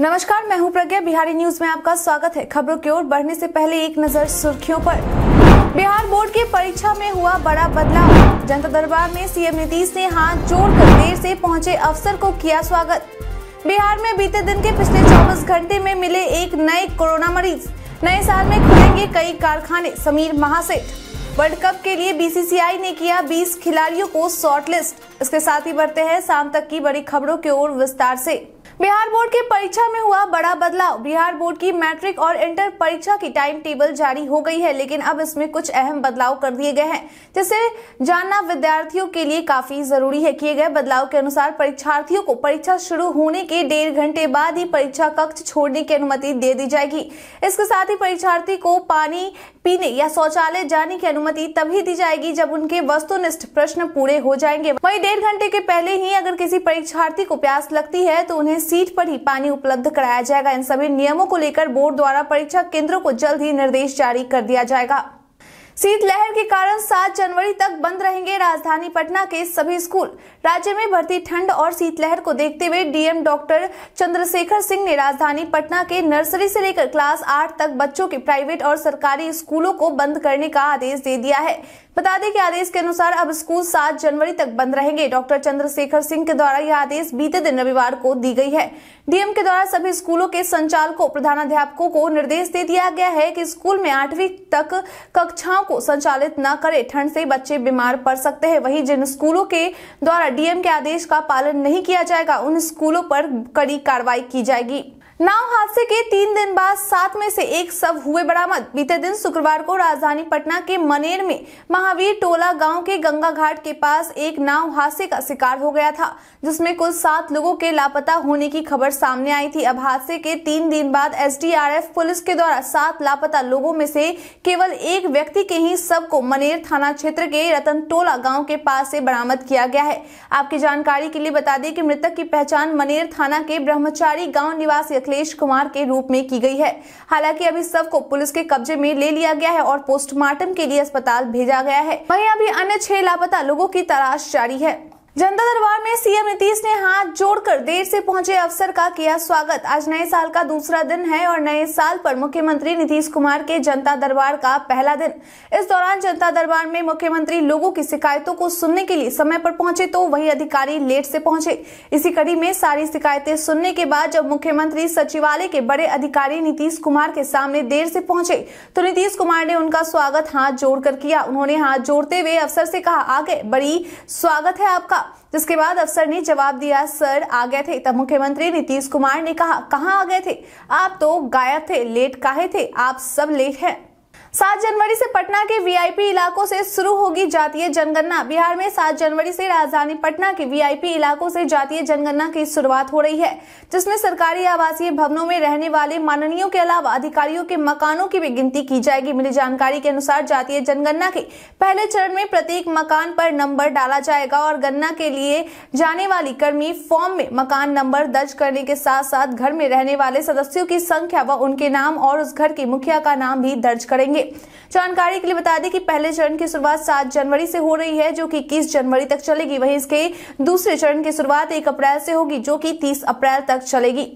नमस्कार मैं हूं प्रज्ञा बिहारी न्यूज में आपका स्वागत है खबरों की ओर बढ़ने से पहले एक नजर सुर्खियों पर बिहार बोर्ड की परीक्षा में हुआ बड़ा बदलाव जनता दरबार में सीएम नीतीश ने हाथ जोड़कर देर से पहुंचे अफसर को किया स्वागत बिहार में बीते दिन के पिछले 24 घंटे में मिले एक नए कोरोना मरीज नए साल में खुलेंगे कई कारखाने समीर महासेठ वर्ल्ड कप के लिए बीसीसीआई ने किया 20 खिलाड़ियों को शॉर्टलिस्ट इसके साथ ही बढ़ते हैं शाम तक की बड़ी खबरों की ओर विस्तार ऐसी बिहार बोर्ड की परीक्षा में हुआ बड़ा बदलाव बिहार बोर्ड की मैट्रिक और इंटर परीक्षा की टाइम टेबल जारी हो गई है लेकिन अब इसमें कुछ अहम बदलाव कर दिए गए हैं जिसे जानना विद्यार्थियों के लिए काफी जरूरी है किए गए बदलाव के अनुसार परीक्षार्थियों को परीक्षा शुरू होने के डेढ़ घंटे बाद ही परीक्षा कक्ष छोड़ने की अनुमति दे दी जाएगी इसके साथ ही परीक्षार्थी को पानी पीने या शौचालय जाने की अनुमति तभी दी जाएगी जब उनके वस्तुनिष्ठ प्रश्न पूरे हो जाएंगे वही डेढ़ घंटे के पहले ही अगर किसी परीक्षार्थी को प्यास लगती है तो उन्हें सीट पर ही पानी उपलब्ध कराया जाएगा इन सभी नियमों को लेकर बोर्ड द्वारा परीक्षा केंद्रों को जल्द ही निर्देश जारी कर दिया जाएगा शीतलहर के कारण 7 जनवरी तक बंद रहेंगे राजधानी पटना के सभी स्कूल राज्य में बढ़ती ठंड और शीतलहर को देखते हुए डीएम डॉक्टर चंद्रशेखर सिंह ने राजधानी पटना के नर्सरी से लेकर क्लास 8 तक बच्चों के प्राइवेट और सरकारी स्कूलों को बंद करने का आदेश दे दिया है बता दें कि आदेश के अनुसार अब स्कूल सात जनवरी तक बंद रहेंगे डॉक्टर चंद्रशेखर सिंह के द्वारा यह आदेश बीते दिन रविवार को दी गई है डीएम के द्वारा सभी स्कूलों के संचालकों प्रधानाध्यापकों को निर्देश दे दिया गया है कि स्कूल में आठवीं तक कक्षाओं को संचालित न करे ठंड से बच्चे बीमार पड़ सकते हैं वहीं जिन स्कूलों के द्वारा डीएम के आदेश का पालन नहीं किया जाएगा उन स्कूलों पर कड़ी कार्रवाई की जाएगी नाव हादसे के तीन दिन बाद सात में से एक सब हुए बरामद बीते दिन शुक्रवार को राजधानी पटना के मनेर में महावीर टोला गांव के गंगा घाट के पास एक नाव हादसे का शिकार हो गया था जिसमें कुल सात लोगों के लापता होने की खबर सामने आई थी अब हादसे के तीन दिन बाद एसडीआरएफ पुलिस के द्वारा सात लापता लोगों में से केवल एक व्यक्ति के ही सब को मनेर थाना क्षेत्र के रतन टोला गाँव के पास से बरामद किया गया है आपकी जानकारी के लिए बता दें की मृतक की पहचान मनेर थाना के ब्रह्मचारी गाँव निवासी अखिलेश कुमार के रूप में की गई है हालांकि अभी सब को पुलिस के कब्जे में ले लिया गया है और पोस्टमार्टम के लिए अस्पताल भेजा गया है वहीं अभी अन्य छह लापता लोगों की तलाश जारी है जनता दरबार में सीएम नीतीश ने हाथ जोड़कर देर से पहुंचे अफसर का किया स्वागत आज नए साल का दूसरा दिन है और नए साल पर मुख्यमंत्री नीतीश कुमार के जनता दरबार का पहला दिन इस दौरान जनता दरबार में मुख्यमंत्री लोगों की शिकायतों को सुनने के लिए समय पर पहुंचे तो वही अधिकारी लेट से पहुंचे इसी कड़ी में सारी शिकायतें सुनने के बाद जब मुख्यमंत्री सचिवालय के बड़े अधिकारी नीतीश कुमार के सामने देर से पहुंचे तो नीतीश कुमार ने उनका स्वागत हाथ जोड़कर किया उन्होंने हाथ जोड़ते हुए अफसर से कहा आगे बड़ी स्वागत है आपका जिसके बाद अफसर ने जवाब दिया सर आ गए थे तब मुख्यमंत्री नीतीश कुमार ने कहा कहां आ गए थे आप तो गायब थे लेट काहे थे आप सब लेट हैं सात जनवरी से पटना के वीआईपी इलाकों से शुरू होगी जातीय जनगणना बिहार में सात जनवरी से राजधानी पटना के वीआईपी इलाकों से जातीय जनगणना की शुरुआत हो रही है जिसमें सरकारी आवासीय भवनों में रहने वाले माननीयों के अलावा अधिकारियों के मकानों की भी गिनती की जाएगी मिली जानकारी के अनुसार जातीय जनगणना के पहले चरण में प्रत्येक मकान पर नंबर डाला जाएगा और गणना के लिए जाने वाली कर्मी फॉर्म में मकान नंबर दर्ज करने के साथ साथ घर में रहने वाले सदस्यों की संख्या व उनके नाम और उस घर के मुखिया का नाम भी दर्ज करेंगे लिए जानकारी के लिए बता दें कि पहले चरण की शुरुआत सात जनवरी से हो रही है जो कि इक्कीस जनवरी तक चलेगी वहीं इसके दूसरे चरण की शुरुआत एक अप्रैल से होगी जो कि तीस अप्रैल तक चलेगी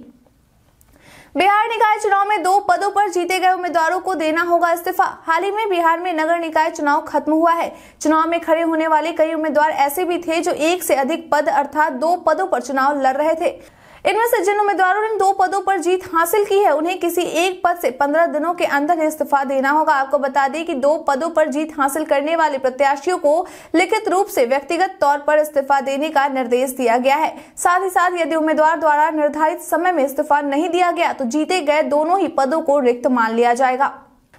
बिहार निकाय चुनाव में दो पदों पर जीते गए उम्मीदवारों को देना होगा इस्तीफा हाल ही में बिहार में नगर निकाय चुनाव खत्म हुआ है चुनाव में खड़े होने वाले कई उम्मीदवार ऐसे भी थे जो एक से अधिक पद अर्थात दो पदों पर चुनाव लड़ रहे थे इनमें से जिन उम्मीदवारों ने दो पदों पर जीत हासिल की है उन्हें किसी एक पद से पंद्रह दिनों के अंदर इस्तीफा देना होगा आपको बता दें कि दो पदों पर जीत हासिल करने वाले प्रत्याशियों को लिखित रूप से व्यक्तिगत तौर पर इस्तीफा देने का निर्देश दिया गया है साथ ही साथ यदि उम्मीदवार द्वारा निर्धारित समय में इस्तीफा नहीं दिया गया तो जीते गए दोनों ही पदों को रिक्त मान लिया जाएगा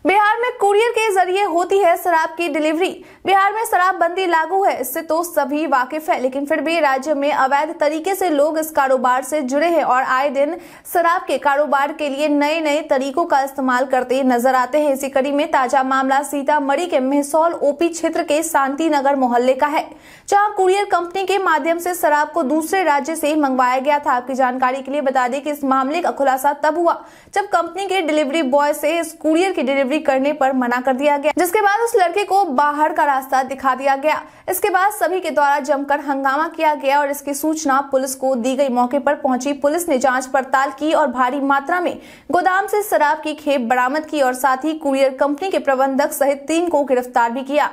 बिहार में कुरियर के जरिए होती है शराब की डिलीवरी बिहार में शराबबंदी लागू है इससे तो सभी वाकिफ है लेकिन फिर भी राज्य में अवैध तरीके से लोग इस कारोबार से जुड़े हैं और आए दिन शराब के कारोबार के लिए नए नए तरीकों का इस्तेमाल करते नजर आते हैं इसी कड़ी में ताजा मामला सीतामढ़ी के मेहसौल ओपी क्षेत्र के शांति नगर मोहल्ले का है जहाँ कुरियर कंपनी के माध्यम से शराब को दूसरे राज्य से मंगवाया गया था आपकी जानकारी के लिए बता दें कि इस मामले का खुलासा तब हुआ जब कंपनी के डिलीवरी बॉय से इस कुरियर की डिलीवरी डिलीवरी करने पर मना कर दिया गया जिसके बाद उस लड़के को बाहर का रास्ता दिखा दिया गया इसके बाद सभी के द्वारा जमकर हंगामा किया गया और इसकी सूचना पुलिस को दी गई मौके पर पहुंची पुलिस ने जांच पड़ताल की और भारी मात्रा में गोदाम से शराब की खेप बरामद की और साथ ही कुरियर कंपनी के प्रबंधक सहित तीन को गिरफ्तार भी किया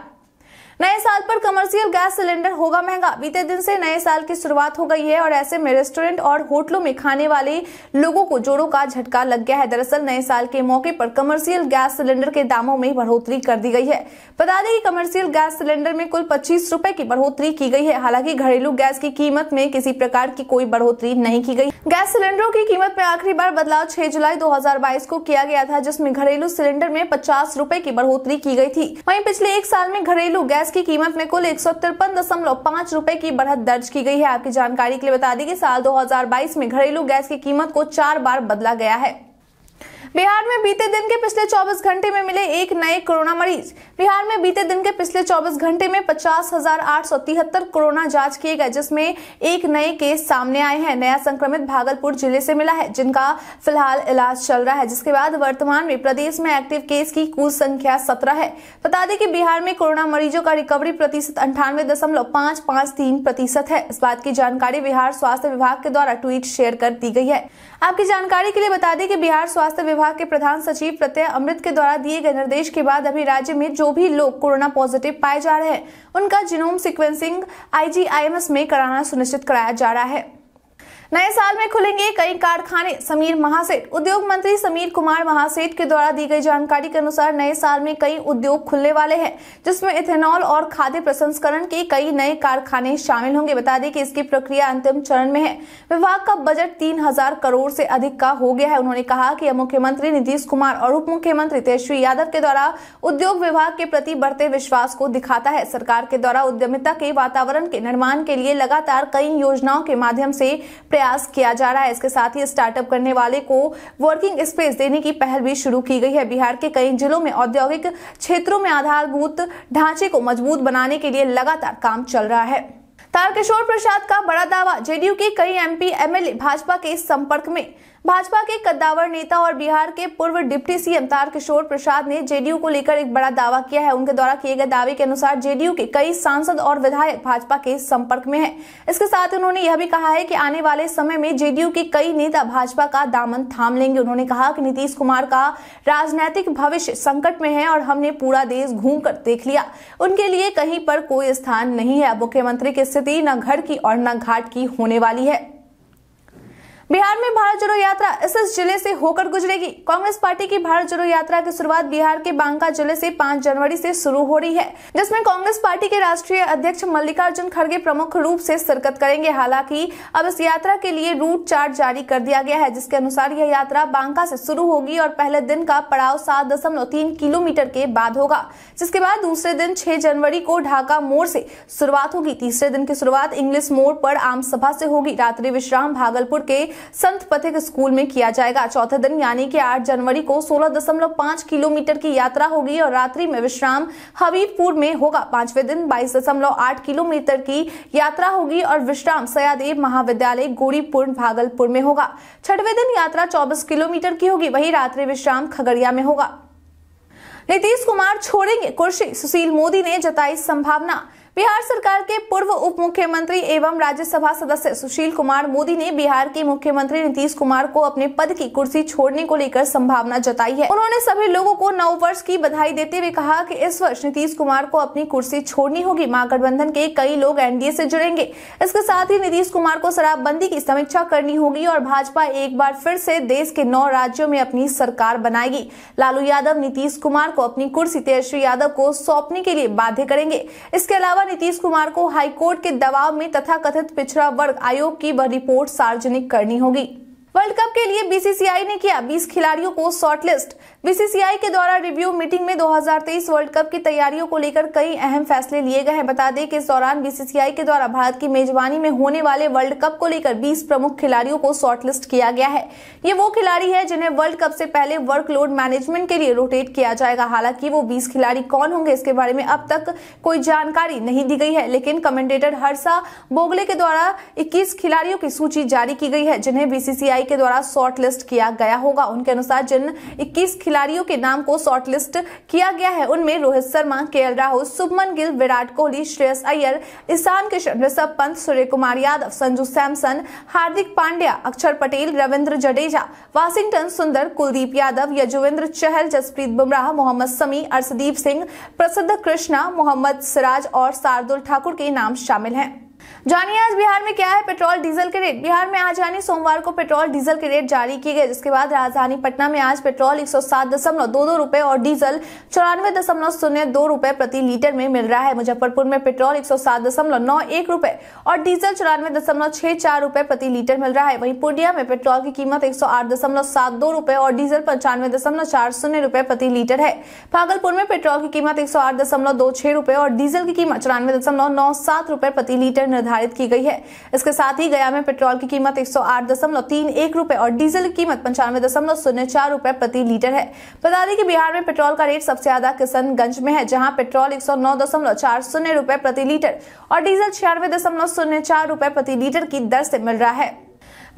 नए साल पर कमर्शियल गैस सिलेंडर होगा महंगा बीते दिन से नए साल की शुरुआत हो गई है और ऐसे में रेस्टोरेंट और होटलों में खाने वाले लोगों को जोड़ों का झटका लग गया है दरअसल नए साल के मौके पर कमर्शियल गैस सिलेंडर के दामों में बढ़ोतरी कर दी गई है बता दें कि कमर्शियल गैस सिलेंडर में कुल पच्चीस रूपए की बढ़ोतरी की गई है हालांकि घरेलू गैस की कीमत में किसी प्रकार की कोई बढ़ोतरी नहीं की गई गैस सिलेंडरों की कीमत में आखिरी बार बदलाव छह जुलाई दो को किया गया था जिसमे घरेलू सिलेंडर में पचास रूपए की बढ़ोतरी की गयी थी वही पिछले एक साल में घरेलू गैस गैस की कीमत में कुल एक सौ तिरपन दशमलव रूपए की बढ़त दर्ज की गई है आपकी जानकारी के लिए बता दें कि साल 2022 में घरेलू गैस की कीमत को चार बार बदला गया है बिहार में बीते दिन के पिछले 24 घंटे में मिले एक नए कोरोना मरीज बिहार में बीते दिन के पिछले 24 घंटे में पचास कोरोना जांच किए गए जिसमें एक नए केस सामने आए हैं नया संक्रमित भागलपुर जिले से मिला है जिनका फिलहाल इलाज चल रहा है जिसके बाद वर्तमान में प्रदेश में एक्टिव केस की कुल संख्या सत्रह है बता दें कि बिहार में कोरोना मरीजों का रिकवरी प्रतिशत अंठानवे प्रतिशत है इस बात की जानकारी बिहार स्वास्थ्य विभाग के द्वारा ट्वीट शेयर कर दी गई है आपकी जानकारी के लिए बता दें कि बिहार स्वास्थ्य विभाग विभाग के प्रधान सचिव प्रत्यय अमृत के द्वारा दिए गए निर्देश के बाद अभी राज्य में जो भी लोग कोरोना पॉजिटिव पाए जा रहे हैं उनका जीनोम सिक्वेंसिंग आईजीआईएमएस में कराना सुनिश्चित कराया जा रहा है नए साल में खुलेंगे कई कारखाने समीर महासेठ उद्योग मंत्री समीर कुमार महासेठ के द्वारा दी गई जानकारी के अनुसार नए साल में कई उद्योग खुलने वाले हैं जिसमें इथेनॉल और खाद्य प्रसंस्करण के कई नए कारखाने शामिल होंगे बता दें कि इसकी प्रक्रिया अंतिम चरण में है विभाग का बजट तीन हजार करोड़ से अधिक का हो गया है उन्होंने कहा की मुख्यमंत्री नीतीश कुमार और उप मुख्यमंत्री तेजस्वी यादव के द्वारा उद्योग विभाग के प्रति बढ़ते विश्वास को दिखाता है सरकार के द्वारा उद्यमिता के वातावरण के निर्माण के लिए लगातार कई योजनाओं के माध्यम से प्रयास किया जा रहा है इसके साथ ही स्टार्टअप करने वाले को वर्किंग स्पेस देने की पहल भी शुरू की गई है बिहार के कई जिलों में औद्योगिक क्षेत्रों में आधारभूत ढांचे को मजबूत बनाने के लिए लगातार काम चल रहा है तारकिशोर प्रसाद का बड़ा दावा जेडीयू के कई एमपी एमएलए भाजपा के संपर्क में भाजपा के कद्दावर नेता और बिहार के पूर्व डिप्टी सीएम तार किशोर प्रसाद ने जेडीयू को लेकर एक बड़ा दावा किया है उनके द्वारा किए गए दावे के अनुसार जेडीयू के कई सांसद और विधायक भाजपा के संपर्क में हैं। इसके साथ उन्होंने यह भी कहा है कि आने वाले समय में जेडीयू के कई नेता भाजपा का दामन थाम लेंगे उन्होंने कहा कि नीतीश कुमार का राजनैतिक भविष्य संकट में है और हमने पूरा देश घूम कर देख लिया उनके लिए कहीं पर कोई स्थान नहीं है मुख्यमंत्री की स्थिति न घर की और न घाट की होने वाली है बिहार में भारत जोड़ो यात्रा इस, जिले से होकर गुजरेगी कांग्रेस पार्टी की भारत जोड़ो यात्रा की शुरुआत बिहार के बांका जिले से 5 जनवरी से शुरू हो रही है जिसमें कांग्रेस पार्टी के राष्ट्रीय अध्यक्ष मल्लिकार्जुन खड़गे प्रमुख रूप से शिरकत करेंगे हालांकि अब इस यात्रा के लिए रूट चार्ट जारी कर दिया गया है जिसके अनुसार यह यात्रा बांका से शुरू होगी और पहले दिन का पड़ाव सात दशमलव तीन किलोमीटर के बाद होगा जिसके बाद दूसरे दिन छह जनवरी को ढाका मोड़ से शुरुआत होगी तीसरे दिन की शुरुआत इंग्लिश मोड़ पर आम सभा से होगी रात्रि विश्राम भागलपुर के संत पथिक स्कूल में किया जाएगा चौथे दिन यानी कि 8 जनवरी को 16.5 किलोमीटर की यात्रा होगी और रात्रि में विश्राम हबीबपुर में होगा पांचवे दिन 22.8 किलोमीटर की यात्रा होगी और विश्राम सयादेव महाविद्यालय गोरीपुर भागलपुर में होगा छठवे दिन यात्रा चौबीस किलोमीटर की होगी वही रात्रि विश्राम खगड़िया में होगा नीतीश कुमार छोड़ेंगे कुर्सी सुशील मोदी ने जताई संभावना बिहार सरकार के पूर्व उप मुख्यमंत्री एवं राज्यसभा सदस्य सुशील कुमार मोदी ने बिहार के मुख्यमंत्री नीतीश कुमार को अपने पद की कुर्सी छोड़ने को लेकर संभावना जताई है उन्होंने सभी लोगों को नव वर्ष की बधाई देते हुए कहा कि इस वर्ष नीतीश कुमार को अपनी कुर्सी छोड़नी होगी महागठबंधन के कई लोग एनडीए से जुड़ेंगे इसके साथ ही नीतीश कुमार को शराबबंदी की समीक्षा करनी होगी और भाजपा एक बार फिर से देश के नौ राज्यों में अपनी सरकार बनाएगी लालू यादव नीतीश कुमार को अपनी कुर्सी तेजस्वी यादव को सौंपने के लिए बाध्य करेंगे इसके अलावा नीतीश कुमार को हाईकोर्ट के दबाव में तथा कथित पिछड़ा वर्ग आयोग की वह रिपोर्ट सार्वजनिक करनी होगी वर्ल्ड कप के लिए बीसीसीआई ने किया 20 खिलाड़ियों को शॉर्टलिस्ट बीसीसीआई के द्वारा रिव्यू मीटिंग में 2023 वर्ल्ड कप की तैयारियों को लेकर कई अहम फैसले लिए गए हैं बता दें कि इस दौरान बीसीसीआई के द्वारा भारत की मेजबानी में होने वाले वर्ल्ड कप को लेकर 20 प्रमुख खिलाड़ियों को शॉर्टलिस्ट किया गया है ये वो खिलाड़ी है जिन्हें वर्ल्ड कप से पहले वर्कलोड मैनेजमेंट के लिए रोटेट किया जाएगा हालांकि वो बीस खिलाड़ी कौन होंगे इसके बारे में अब तक कोई जानकारी नहीं दी गई है लेकिन कमेंटेटर हर्षा बोगले के द्वारा इक्कीस खिलाड़ियों की सूची जारी की गई है जिन्हें बीसीसीआई के द्वारा शॉर्टलिस्ट किया गया होगा उनके अनुसार जिन इक्कीस खिलाड़ियों के नाम को शॉर्टलिस्ट किया गया है उनमें रोहित शर्मा के राहुल सुभमन गिल विराट कोहली श्रेयस अय्यर ईशान किशन ऋषभ पंत सूर्य कुमार यादव संजू सैमसन हार्दिक पांड्या अक्षर पटेल रविंद्र जडेजा वाशिंगटन सुंदर कुलदीप यादव यजुवेंद्र चहल जसप्रीत बुमराह मोहम्मद समी अर्शदीप सिंह प्रसिद्ध कृष्णा मोहम्मद सिराज और शार्दुल ठाकुर के नाम शामिल हैं जानिए आज बिहार में क्या है पेट्रोल डीजल के रेट बिहार में आज यानी सोमवार को पेट्रोल डीजल के रेट जारी किए गए जिसके बाद राजधानी पटना में आज पेट्रोल एक दो रुपए और डीजल चौरानवे दशमलव शून्य दो रुपए प्रति लीटर में मिल रहा है मुजफ्फरपुर में पेट्रोल एक रुपए और डीजल चौरानवे दशमलव छह चार रुपए प्रति लीटर मिल रहा है वहीं पूर्णिया में पेट्रोल की कीमत एक रुपए और डीजल पंचानवे दशमलव चार शून्य रुपए प्रति लीटर है भागलपुर में पेट्रोल की कीमत एक रुपए और डीजल की कीमत चौरानवे दशमलव नौ सात रुपए प्रति लीटर निर्धारित निर्धारित की गई है इसके साथ ही गया में पेट्रोल की कीमत एक सौ और डीजल की कीमत पंचानवे रुपए प्रति लीटर है बता दें कि बिहार में पेट्रोल का रेट सबसे ज्यादा किशनगंज में है जहां पेट्रोल एक सौ प्रति लीटर और डीजल छियानवे रूपए प्रति लीटर की दर से मिल रहा है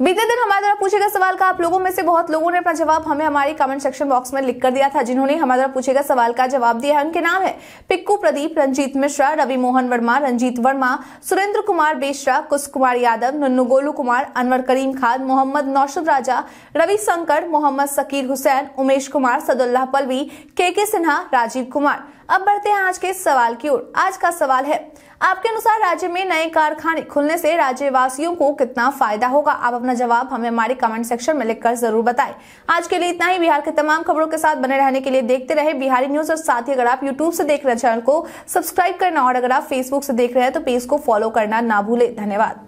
बीते दिन हमारे द्वारा पूछे गए सवाल का आप लोगों में से बहुत लोगों ने अपना जवाब हमें हमारे कमेंट सेक्शन बॉक्स में लिख कर दिया था जिन्होंने हमारे द्वारा पूछे गए सवाल का जवाब दिया है उनके नाम है पिक्कू प्रदीप रंजीत मिश्रा रवि मोहन वर्मा रंजीत वर्मा सुरेंद्र कुमार बेश्रा कुश कुमार यादव नन्नू गोलू कुमार अनवर करीम खान मोहम्मद नौशद राजा रवि शंकर मोहम्मद सकीर हुसैन उमेश कुमार सदुल्लाह पलवी के के सिन्हा राजीव कुमार अब बढ़ते हैं आज के सवाल की ओर आज का सवाल है आपके अनुसार राज्य में नए कारखाने खुलने से राज्यवासियों को कितना फायदा होगा आप अपना जवाब हमें हमारे कमेंट सेक्शन में लिखकर जरूर बताएं आज के लिए इतना ही बिहार के तमाम खबरों के साथ बने रहने के लिए देखते रहे बिहारी न्यूज और साथ ही अगर आप यूट्यूब से देख रहे चैनल को सब्सक्राइब करना और अगर आप फेसबुक से देख रहे हैं तो पेज को फॉलो करना ना भूले धन्यवाद